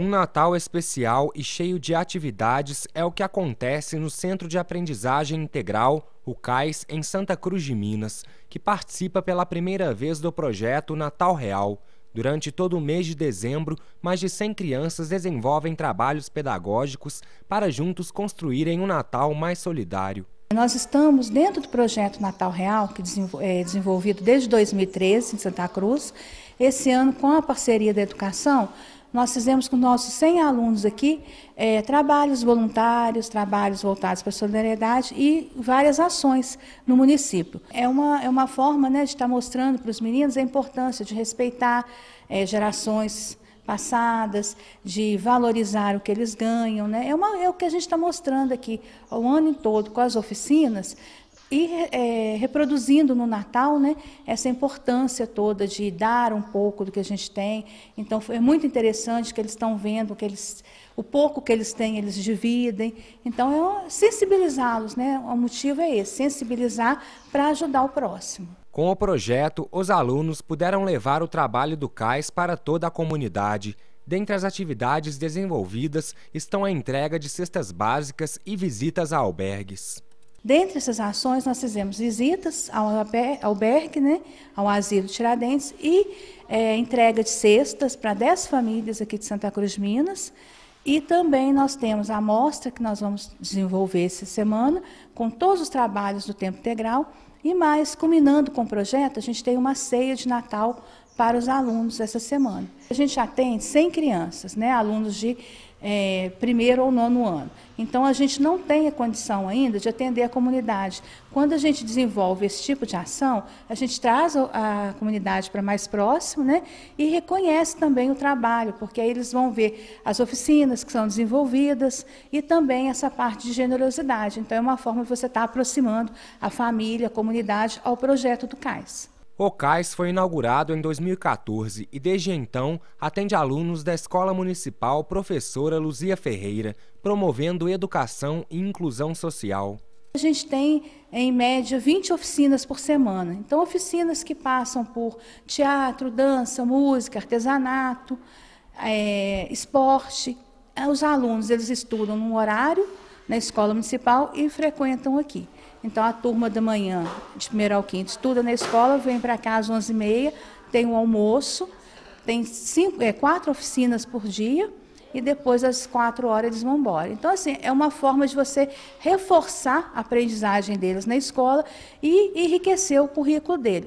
Um Natal especial e cheio de atividades é o que acontece no Centro de Aprendizagem Integral, o CAIS, em Santa Cruz de Minas, que participa pela primeira vez do projeto Natal Real. Durante todo o mês de dezembro, mais de 100 crianças desenvolvem trabalhos pedagógicos para juntos construírem um Natal mais solidário. Nós estamos dentro do projeto Natal Real, que é desenvolvido desde 2013 em Santa Cruz, esse ano, com a parceria da educação, nós fizemos com nossos 100 alunos aqui é, trabalhos voluntários, trabalhos voltados para a solidariedade e várias ações no município. É uma, é uma forma né, de estar mostrando para os meninos a importância de respeitar é, gerações passadas, de valorizar o que eles ganham. Né? É, uma, é o que a gente está mostrando aqui o ano todo com as oficinas, e é, reproduzindo no Natal né, essa importância toda de dar um pouco do que a gente tem. Então, é muito interessante que eles estão vendo que eles, o pouco que eles têm, eles dividem. Então, é sensibilizá-los. Né? O motivo é esse, sensibilizar para ajudar o próximo. Com o projeto, os alunos puderam levar o trabalho do CAIS para toda a comunidade, Dentre as atividades desenvolvidas estão a entrega de cestas básicas e visitas a albergues. Dentre essas ações, nós fizemos visitas ao albergue, né, ao asilo Tiradentes e é, entrega de cestas para 10 famílias aqui de Santa Cruz de Minas. E também nós temos a amostra que nós vamos desenvolver essa semana, com todos os trabalhos do tempo integral. E mais, culminando com o projeto, a gente tem uma ceia de Natal para os alunos essa semana. A gente atende 100 crianças, né, alunos de é, primeiro ou nono ano. Então, a gente não tem a condição ainda de atender a comunidade. Quando a gente desenvolve esse tipo de ação, a gente traz a, comunidade para mais próximo né, e reconhece também o trabalho, porque aí eles vão ver as oficinas que são desenvolvidas e também essa parte de generosidade. Então, é uma forma de você estar aproximando a família, a comunidade ao projeto do CAIS. O CAIS foi inaugurado em 2014 e, desde então, atende alunos da Escola Municipal Professora Luzia Ferreira, promovendo educação e inclusão social. A gente tem, em média, 20 oficinas por semana. Então, oficinas que passam por teatro, dança, música, artesanato, é, esporte. É, os alunos eles estudam num horário na escola municipal e frequentam aqui. Então, a turma da manhã, de primeiro ao quinto, estuda na escola, vem para casa às 11h30, tem um almoço, tem cinco, é, quatro oficinas por dia, e depois, às quatro horas, eles vão embora. Então, assim, é uma forma de você reforçar a aprendizagem deles na escola e enriquecer o currículo deles.